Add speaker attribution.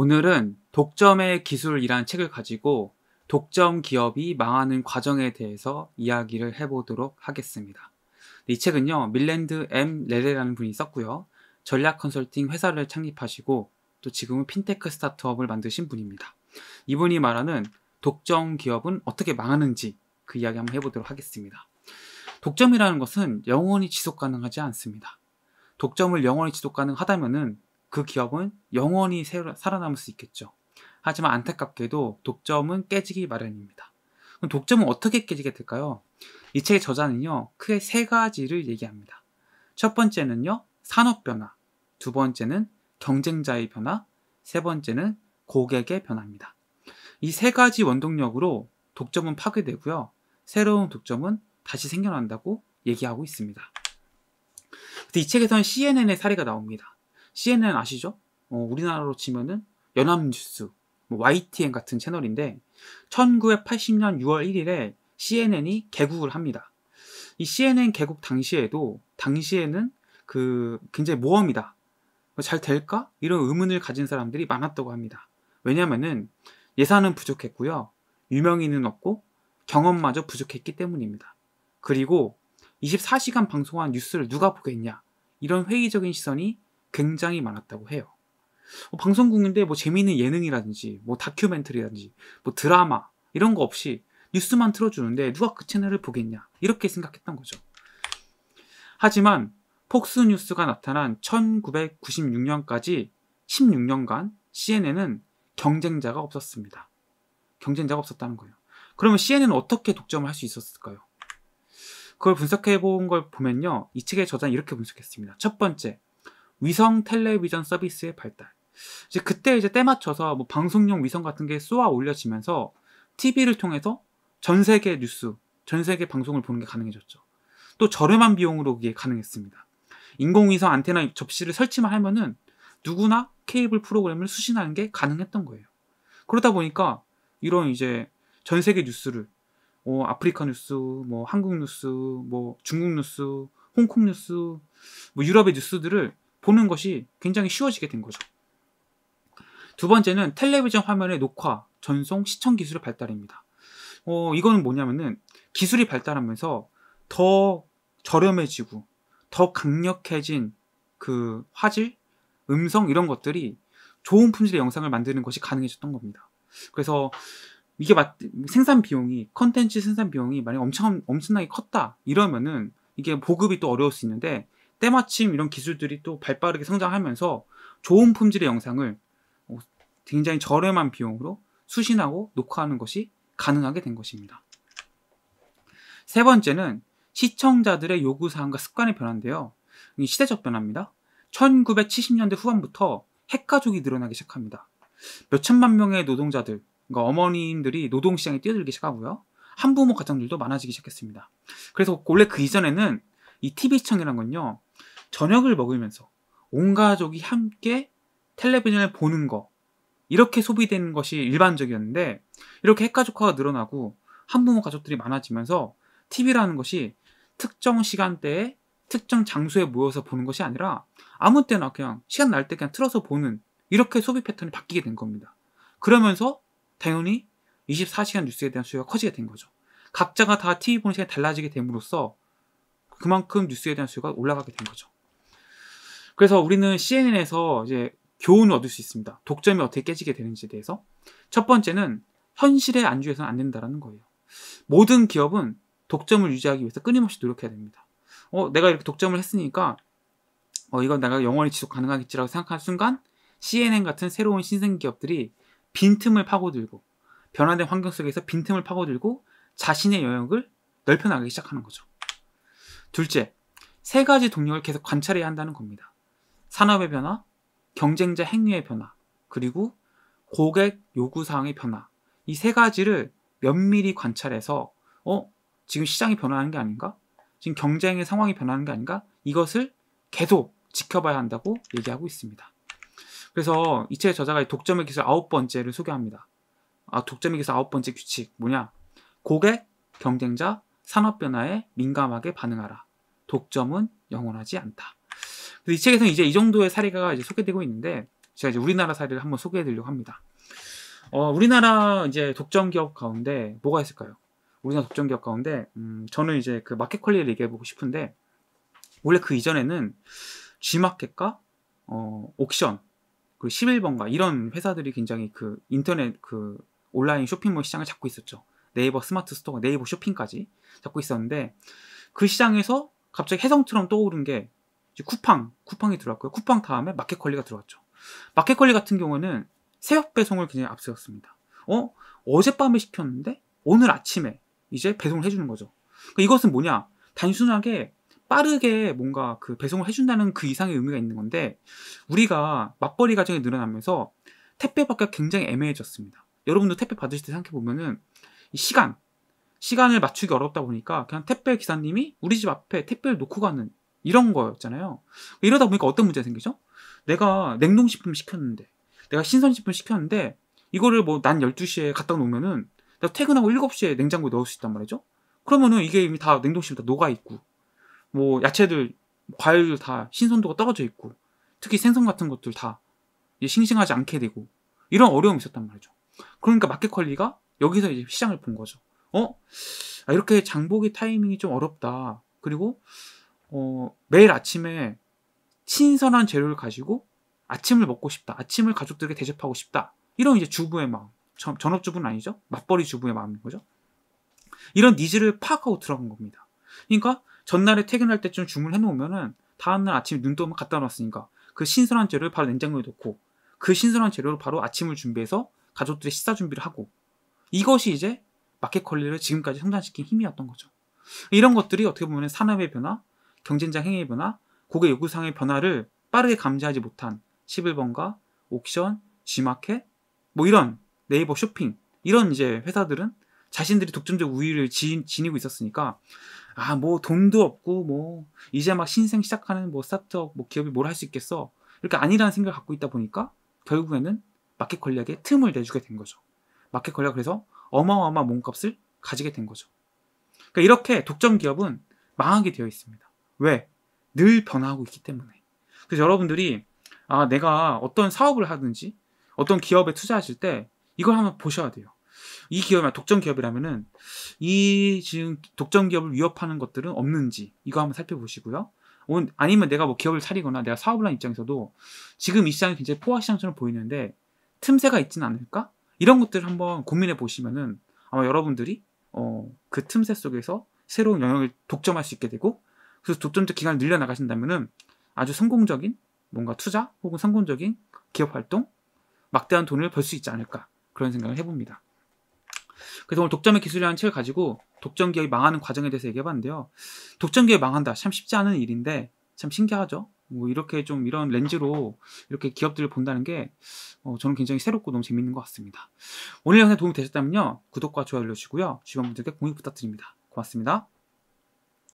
Speaker 1: 오늘은 독점의 기술이란 책을 가지고 독점 기업이 망하는 과정에 대해서 이야기를 해보도록 하겠습니다. 이 책은요, 밀랜드 M. 레레라는 분이 썼고요. 전략 컨설팅 회사를 창립하시고 또 지금은 핀테크 스타트업을 만드신 분입니다. 이분이 말하는 독점 기업은 어떻게 망하는지 그 이야기 한번 해보도록 하겠습니다. 독점이라는 것은 영원히 지속 가능하지 않습니다. 독점을 영원히 지속 가능하다면은 그 기업은 영원히 살아남을 수 있겠죠. 하지만 안타깝게도 독점은 깨지기 마련입니다. 그럼 독점은 어떻게 깨지게 될까요? 이 책의 저자는요, 크게 세 가지를 얘기합니다. 첫 번째는요, 산업 변화. 두 번째는 경쟁자의 변화. 세 번째는 고객의 변화입니다. 이 세 가지 원동력으로 독점은 파괴되고요. 새로운 독점은 다시 생겨난다고 얘기하고 있습니다. 이 책에서는 CNN의 사례가 나옵니다. CNN 아시죠? 어, 우리나라로 치면은 연합뉴스, 뭐 YTN 같은 채널인데 1980년 6월 1일에 CNN이 개국을 합니다. 이 CNN 개국 당시에도 당시에는 그 굉장히 모험이다. 뭐 잘 될까? 이런 의문을 가진 사람들이 많았다고 합니다. 왜냐면은 예산은 부족했고요. 유명인은 없고 경험마저 부족했기 때문입니다. 그리고 24시간 방송한 뉴스를 누가 보겠냐? 이런 회의적인 시선이 굉장히 많았다고 해요. 뭐 방송국인데 뭐 재미있는 예능이라든지 뭐 다큐멘터리라든지 뭐 드라마 이런 거 없이 뉴스만 틀어주는데 누가 그 채널을 보겠냐 이렇게 생각했던 거죠. 하지만 폭스뉴스가 나타난 1996년까지 16년간 CNN은 경쟁자가 없었습니다. 경쟁자가 없었다는 거예요. 그러면 CNN은 어떻게 독점을 할 수 있었을까요? 그걸 분석해 본 걸 보면요. 이 책의 저자는 이렇게 분석했습니다. 첫 번째, 위성 텔레비전 서비스의 발달. 이제 그때 이제 때 맞춰서 뭐 방송용 위성 같은 게 쏘아 올려지면서 TV를 통해서 전 세계 뉴스, 전 세계 방송을 보는 게 가능해졌죠. 또 저렴한 비용으로 그게 가능했습니다. 인공위성 안테나 접시를 설치만 하면은 누구나 케이블 프로그램을 수신하는 게 가능했던 거예요. 그러다 보니까 이런 이제 전 세계 뉴스를 어, 아프리카 뉴스, 뭐 한국 뉴스, 뭐 중국 뉴스, 홍콩 뉴스, 뭐 유럽의 뉴스들을 보는 것이 굉장히 쉬워지게 된 거죠. 두 번째는 텔레비전 화면의 녹화, 전송, 시청 기술의 발달입니다. 어, 이거는 뭐냐면은 기술이 발달하면서 더 저렴해지고 더 강력해진 그 화질, 음성 이런 것들이 좋은 품질의 영상을 만드는 것이 가능해졌던 겁니다. 그래서 이게 맞, 생산 비용이 컨텐츠 생산 비용이 만약 엄청 엄청나게 컸다 이러면은 이게 보급이 또 어려울 수 있는데 때마침 이런 기술들이 또 발빠르게 성장하면서 좋은 품질의 영상을 어, 굉장히 저렴한 비용으로 수신하고 녹화하는 것이 가능하게 된 것입니다. 세 번째는 시청자들의 요구사항과 습관의 변화인데요. 시대적 변화입니다. 1970년대 후반부터 핵가족이 늘어나기 시작합니다. 몇천만 명의 노동자들, 그러니까 어머님들이 노동시장에 뛰어들기 시작하고요. 한부모 가정들도 많아지기 시작했습니다. 그래서 원래 그 이전에는 이 TV 시청이란 건요. 저녁을 먹으면서 온 가족이 함께 텔레비전을 보는 거 이렇게 소비되는 것이 일반적이었는데 이렇게 핵가족화가 늘어나고 한부모 가족들이 많아지면서 TV라는 것이 특정 시간대에 특정 장소에 모여서 보는 것이 아니라 아무 때나 그냥 시간 날 때 그냥 틀어서 보는 이렇게 소비 패턴이 바뀌게 된 겁니다. 그러면서 당연히 24시간 뉴스에 대한 수요가 커지게 된 거죠. 각자가 다 TV 보는 시간이 달라지게 됨으로써 그만큼 뉴스에 대한 수요가 올라가게 된 거죠. 그래서 우리는 CNN에서 이제 교훈을 얻을 수 있습니다. 독점이 어떻게 깨지게 되는지에 대해서. 첫 번째는 현실에 안주해서는 안 된다라는 거예요. 모든 기업은 독점을 유지하기 위해서 끊임없이 노력해야 됩니다. 어, 내가 이렇게 독점을 했으니까 어, 이건 내가 영원히 지속 가능하겠지라고 생각한 순간 CNN 같은 새로운 신생 기업들이 빈틈을 파고들고 변화된 환경 속에서 빈틈을 파고들고 자신의 영역을 넓혀나가기 시작하는 거죠. 둘째, 세 가지 동력을 계속 관찰해야 한다는 겁니다. 산업의 변화, 경쟁자 행위의 변화, 그리고 고객 요구 사항의 변화. 이 세 가지를 면밀히 관찰해서 어, 지금 시장이 변화하는 게 아닌가? 지금 경쟁의 상황이 변하는 게 아닌가? 이것을 계속 지켜봐야 한다고 얘기하고 있습니다. 그래서 이 책의 저자가 독점의 기술 아홉 번째를 소개합니다. 아, 독점의 기술 아홉 번째 규칙 뭐냐? 고객, 경쟁자, 산업 변화에 민감하게 반응하라. 독점은 영원하지 않다. 이 책에서는 이제 이 정도의 사례가 이제 소개되고 있는데 제가 이제 우리나라 사례를 한번 소개해드리려고 합니다. 어, 우리나라 이제 독점 기업 가운데 뭐가 있을까요? 우리나라 독점 기업 가운데 음, 저는 이제 그 마켓컬리를 얘기해보고 싶은데 원래 그 이전에는 G마켓과 어, 옥션 그 11번가 이런 회사들이 굉장히 그 인터넷 그 온라인 쇼핑몰 시장을 잡고 있었죠. 네이버 스마트 스토어, 네이버 쇼핑까지 잡고 있었는데 그 시장에서 갑자기 혜성처럼 떠오른 게 쿠팡, 쿠팡이 들어왔고요. 쿠팡 다음에 마켓컬리가 들어왔죠. 마켓컬리 같은 경우는 새벽 배송을 그냥 앞세웠습니다. 어? 어젯밤에 시켰는데 오늘 아침에 이제 배송을 해주는 거죠. 그러니까 이것은 뭐냐? 단순하게 빠르게 뭔가 그 배송을 해준다는 그 이상의 의미가 있는 건데 우리가 맞벌이 과정이 늘어나면서 택배 받기가 굉장히 애매해졌습니다. 여러분도 택배 받으실 때 생각해 보면은 시간 시간을 맞추기 어렵다 보니까 그냥 택배 기사님이 우리 집 앞에 택배를 놓고 가는 이런 거였잖아요. 이러다 보니까 어떤 문제가 생기죠? 내가 냉동식품 시켰는데, 내가 신선식품 시켰는데, 이거를 뭐 난 12시에 갖다 놓으면은, 내가 퇴근하고 7시에 냉장고에 넣을 수 있단 말이죠? 그러면은 이게 이미 다 냉동식품 다 녹아있고, 뭐 야채들, 과일도다 신선도가 떨어져 있고, 특히 생선 같은 것들 다 싱싱하지 않게 되고, 이런 어려움이 있었단 말이죠. 그러니까 마켓 퀄리가 여기서 이제 시장을 본 거죠. 어? 아, 이렇게 장보기 타이밍이 좀 어렵다. 그리고 어, 매일 아침에 신선한 재료를 가지고 아침을 먹고 싶다. 아침을 가족들에게 대접하고 싶다. 이런 이제 주부의 마음. 전업주부는 아니죠. 맞벌이 주부의 마음인 거죠. 이런 니즈를 파악하고 들어간 겁니다. 그러니까 전날에 퇴근할 때쯤 주문해 을 놓으면은 다음날 아침에 눈도면 갖다 놨으니까 그 신선한 재료를 바로 냉장고에 넣고 그 신선한 재료를 바로 아침을 준비해서 가족들의 식사 준비를 하고 이것이 이제 마켓컬리를 지금까지 성장시킨 힘이었던 거죠. 이런 것들이 어떻게 보면 산업의 변화, 경쟁자 행위부나 고객 요구사항의 변화를 빠르게 감지하지 못한 11번가, 옥션, G마켓, 뭐 이런 네이버 쇼핑 이런 이제 회사들은 자신들이 독점적 우위를 지, 니고 있었으니까 아 뭐 돈도 없고 뭐 이제 막 신생 시작하는 뭐 스타트업 뭐 기업이 뭘 할 수 있겠어 이렇게 아니라는 생각을 갖고 있다 보니까 결국에는 마켓 권력에 틈을 내주게 된 거죠. 마켓 권력 그래서 어마어마한 몸값을 가지게 된 거죠. 그러니까 이렇게 독점 기업은 망하게 되어 있습니다. 왜? 늘 변화하고 있기 때문에. 그래서 여러분들이 아, 내가 어떤 사업을 하든지 어떤 기업에 투자하실 때 이걸 한번 보셔야 돼요. 이 기업이 독점 기업이라면은 이 지금 독점 기업을 위협하는 것들은 없는지 이거 한번 살펴보시고요. 아니면 내가 뭐 기업을 차리거나 내가 사업을 한 입장에서도 지금 이 시장이 굉장히 포화 시장처럼 보이는데 틈새가 있지는 않을까? 이런 것들을 한번 고민해 보시면은 아마 여러분들이 어, 그 틈새 속에서 새로운 영역을 독점할 수 있게 되고 그래서 독점적 기간을 늘려나가신다면은 아주 성공적인 뭔가 투자 혹은 성공적인 기업 활동 막대한 돈을 벌 수 있지 않을까 그런 생각을 해봅니다. 그래서 오늘 독점의 기술이라는 책을 가지고 독점 기업이 망하는 과정에 대해서 얘기해봤는데요. 독점 기업이 망한다 참 쉽지 않은 일인데 참 신기하죠. 뭐 이렇게 좀 이런 렌즈로 이렇게 기업들을 본다는 게 어, 저는 굉장히 새롭고 너무 재밌는 것 같습니다. 오늘 영상 도움이 되셨다면요 구독과 좋아요 눌러주시고요 주변 분들께 공유 부탁드립니다. 고맙습니다.